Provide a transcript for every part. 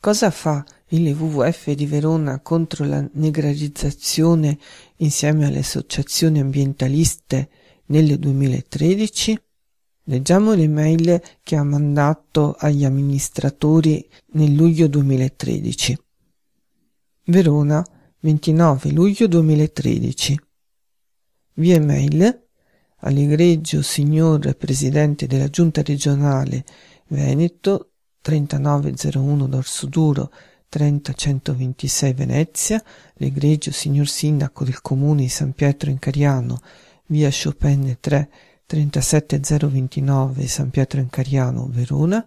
Cosa fa il WWF di Verona contro la negrarizzazione insieme alle associazioni ambientaliste nel 2013? Leggiamo le mail che ha mandato agli amministratori nel luglio 2013. Verona, 29 luglio 2013. Via mail Allegreggio, signor Presidente della Giunta regionale Veneto 3901 Dorsoduro, 30126 Venezia, l'egregio signor Sindaco del Comune di San Pietro in Cariano, via Chopin 3, 37029 San Pietro in Cariano, Verona,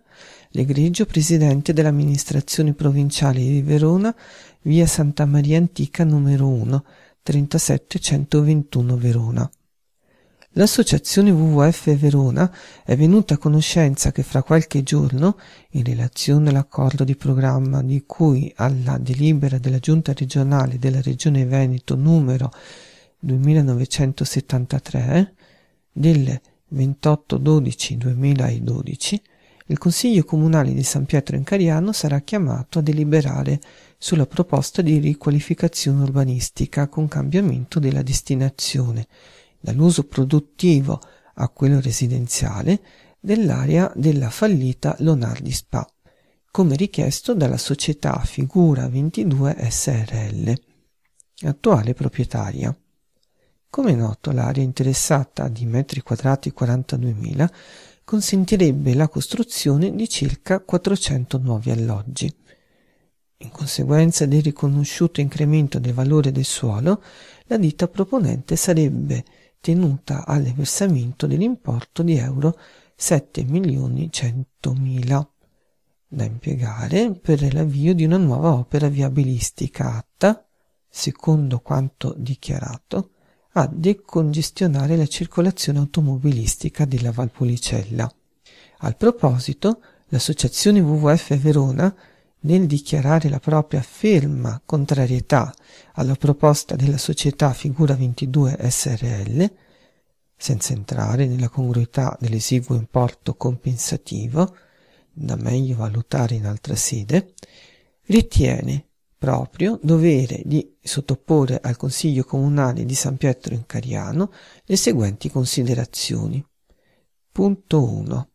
l'egregio Presidente dell'amministrazione provinciale di Verona, via Santa Maria Antica numero 1, 37121 Verona. L'associazione WWF Verona è venuta a conoscenza che fra qualche giorno, in relazione all'accordo di programma di cui alla delibera della Giunta regionale della Regione Veneto numero 2973 del 28-12-2012, il Consiglio Comunale di San Pietro in Cariano sarà chiamato a deliberare sulla proposta di riqualificazione urbanistica con cambiamento della destinazione dall'uso produttivo a quello residenziale dell'area della fallita Lonardi Spa, come richiesto dalla società Figura 22 SRL, attuale proprietaria. Come noto, l'area interessata di metri quadrati 42.000 consentirebbe la costruzione di circa 400 nuovi alloggi. In conseguenza del riconosciuto incremento del valore del suolo, la ditta proponente sarebbe tenuta al versamento dell'importo di euro 7.100.000 da impiegare per l'avvio di una nuova opera viabilistica atta, secondo quanto dichiarato, a decongestionare la circolazione automobilistica della Valpolicella. Al proposito, l'associazione WWF Verona nel dichiarare la propria ferma contrarietà alla proposta della società Figura 22 SRL, senza entrare nella congruità dell'esiguo importo compensativo, da meglio valutare in altra sede, ritiene proprio dovere di sottoporre al Consiglio Comunale di San Pietro in Cariano le seguenti considerazioni. Punto 1.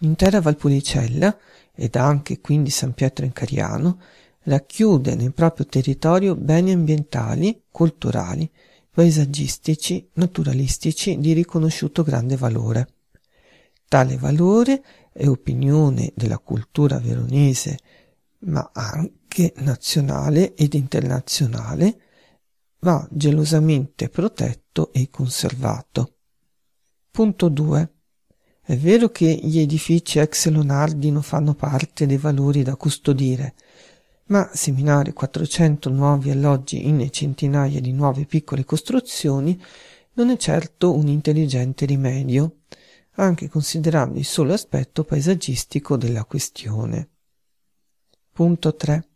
L'intera Valpolicella ed anche quindi San Pietro in Cariano, racchiude nel proprio territorio beni ambientali, culturali, paesaggistici, naturalistici di riconosciuto grande valore. Tale valore è opinione della cultura veronese, ma anche nazionale ed internazionale, va gelosamente protetto e conservato. Punto 2. È vero che gli edifici ex Leonardi non fanno parte dei valori da custodire, ma seminare 400 nuovi alloggi in centinaia di nuove piccole costruzioni non è certo un intelligente rimedio, anche considerando il solo aspetto paesaggistico della questione. Punto 3.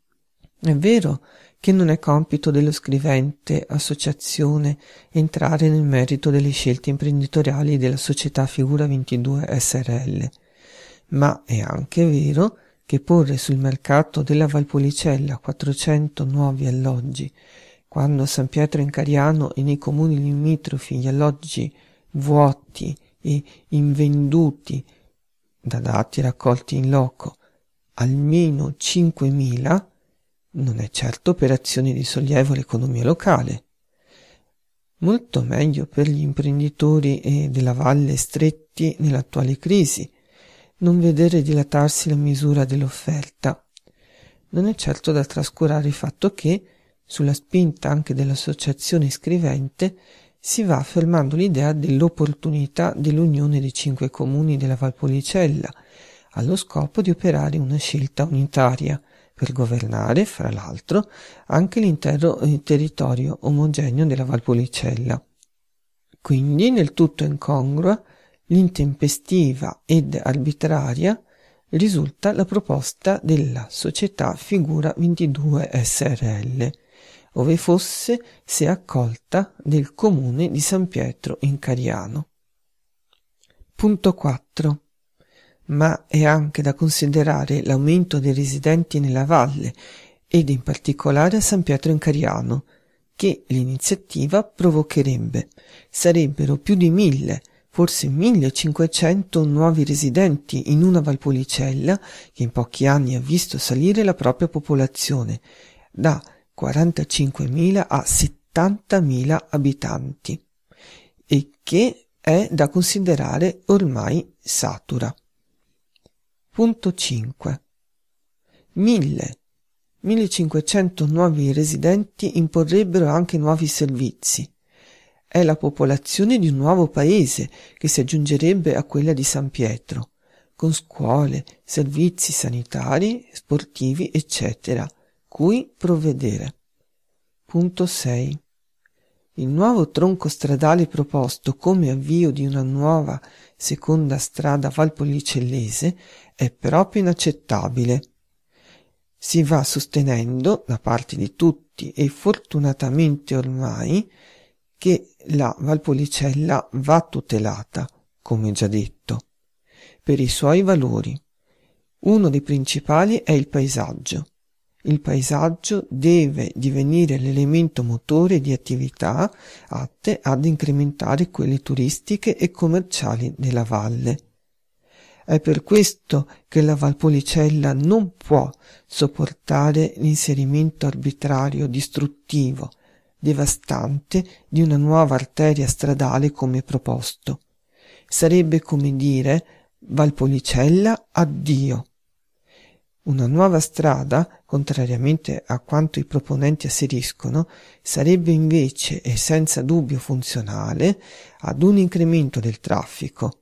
È vero che non è compito dello scrivente, associazione, entrare nel merito delle scelte imprenditoriali della società Figura 22 SRL. Ma è anche vero che porre sul mercato della Valpolicella 400 nuovi alloggi, quando a San Pietro in Cariano e nei comuni limitrofi gli alloggi vuoti e invenduti da dati raccolti in loco almeno 5.000 non è certo operazione di sollievo all'economia locale. Molto meglio per gli imprenditori della valle stretti nell'attuale crisi non vedere dilatarsi la misura dell'offerta. Non è certo da trascurare il fatto che, sulla spinta anche dell'associazione scrivente, si va affermando l'idea dell'opportunità dell'unione dei cinque comuni della Valpolicella, allo scopo di operare una scelta unitaria, per governare, fra l'altro, anche l'intero territorio omogeneo della Valpolicella. Quindi, nel tutto incongrua, l'intempestiva ed arbitraria risulta la proposta della società Figura 22 SRL, ove fosse se accolta del comune di San Pietro in Cariano. Punto 4 ma è anche da considerare l'aumento dei residenti nella valle ed in particolare a San Pietro in Cariano, che l'iniziativa provocherebbe. Sarebbero più di mille, forse 1500 nuovi residenti in una Valpolicella che in pochi anni ha visto salire la propria popolazione da 45.000 a 70.000 abitanti e che è da considerare ormai satura. Punto 5. 1000. 1500 nuovi residenti imporrebbero anche nuovi servizi. È la popolazione di un nuovo paese che si aggiungerebbe a quella di San Pietro, con scuole, servizi sanitari, sportivi, eccetera, cui provvedere. Punto 6. Il nuovo tronco stradale proposto come avvio di una nuova seconda strada valpolicellese è proprio inaccettabile. Si va sostenendo, da parte di tutti e fortunatamente ormai, che la Valpolicella va tutelata, come già detto, per i suoi valori. Uno dei principali è il paesaggio. Il paesaggio deve divenire l'elemento motore di attività atte ad incrementare quelle turistiche e commerciali della valle. È per questo che la Valpolicella non può sopportare l'inserimento arbitrario distruttivo, devastante di una nuova arteria stradale come proposto. Sarebbe come dire Valpolicella addio una nuova strada, contrariamente a quanto i proponenti asseriscono, sarebbe invece e senza dubbio funzionale ad un incremento del traffico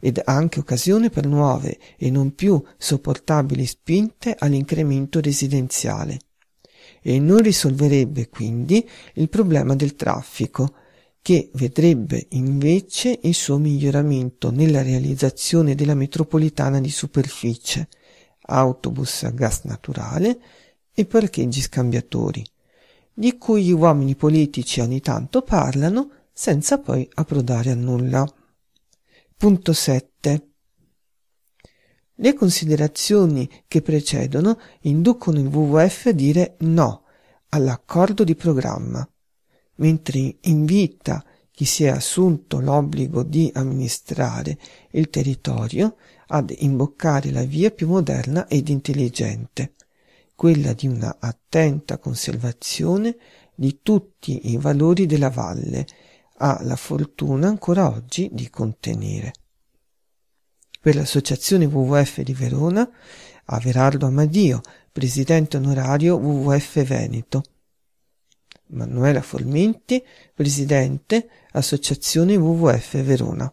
ed anche occasione per nuove e non più sopportabili spinte all'incremento residenziale e non risolverebbe quindi il problema del traffico, che vedrebbe invece il suo miglioramento nella realizzazione della metropolitana di superficie, autobus a gas naturale e parcheggi scambiatori, di cui gli uomini politici ogni tanto parlano senza poi approdare a nulla. Punto 7. Le considerazioni che precedono inducono il WWF a dire no all'accordo di programma, mentre invita chi si è assunto l'obbligo di amministrare il territorio ad imboccare la via più moderna ed intelligente, quella di una attenta conservazione di tutti i valori della valle, ha la fortuna ancora oggi di contenere. Per l'associazione WWF di Verona, a Verardo Amadio, presidente onorario WWF Veneto. Manuela Formenti, presidente Associazione WWF Verona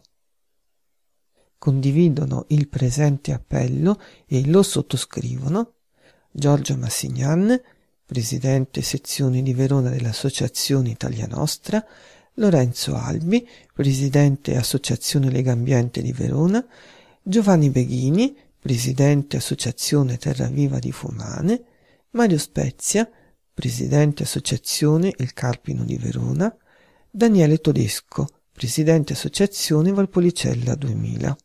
condividono il presente appello e lo sottoscrivono Giorgio Massignan, presidente sezione di Verona dell'Associazione Italia Nostra, Lorenzo Albi, presidente Associazione Legambiente di Verona, Giovanni Beghini, presidente Associazione Terraviva di Fumane, Mario Spezia, presidente Associazione Il Carpino di Verona, Daniele Todesco, presidente Associazione Valpolicella 2000.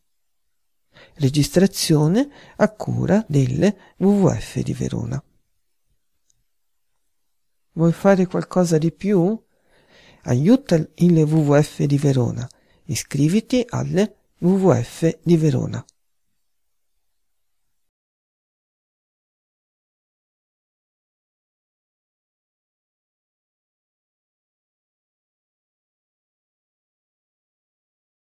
Registrazione a cura delle WWF di Verona. Vuoi fare qualcosa di più? Aiuta il WWF di Verona. Iscriviti alle WWF di Verona.